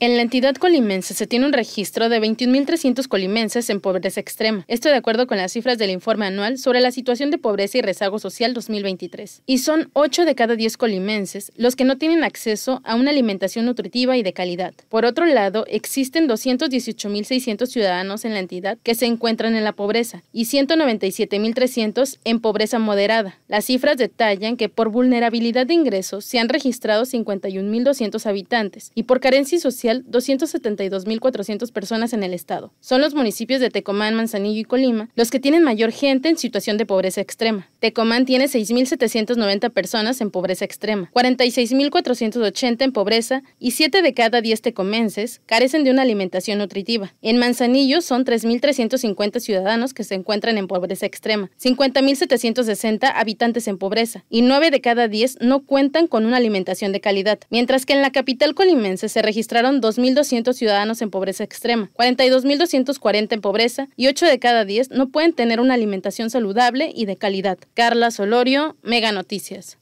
En la entidad colimense se tiene un registro de 21.300 colimenses en pobreza extrema, esto de acuerdo con las cifras del informe anual sobre la situación de pobreza y rezago social 2023. Y son 8 de cada 10 colimenses los que no tienen acceso a una alimentación nutritiva y de calidad. Por otro lado, existen 218.600 ciudadanos en la entidad que se encuentran en la pobreza y 197.300 en pobreza moderada. Las cifras detallan que por vulnerabilidad de ingresos se han registrado 51.200 habitantes y por carencia social 272.400 personas en el estado. Son los municipios de Tecomán, Manzanillo y Colima los que tienen mayor gente en situación de pobreza extrema. Tecomán tiene 6.790 personas en pobreza extrema, 46.480 en pobreza y 7 de cada 10 tecomenses carecen de una alimentación nutritiva. En Manzanillo son 3.350 ciudadanos que se encuentran en pobreza extrema, 50.760 habitantes en pobreza y 9 de cada 10 no cuentan con una alimentación de calidad, mientras que en la capital colimense se registraron 2.200 ciudadanos en pobreza extrema, 42.240 en pobreza y 8 de cada 10 no pueden tener una alimentación saludable y de calidad. Carla Solorio, Mega Noticias.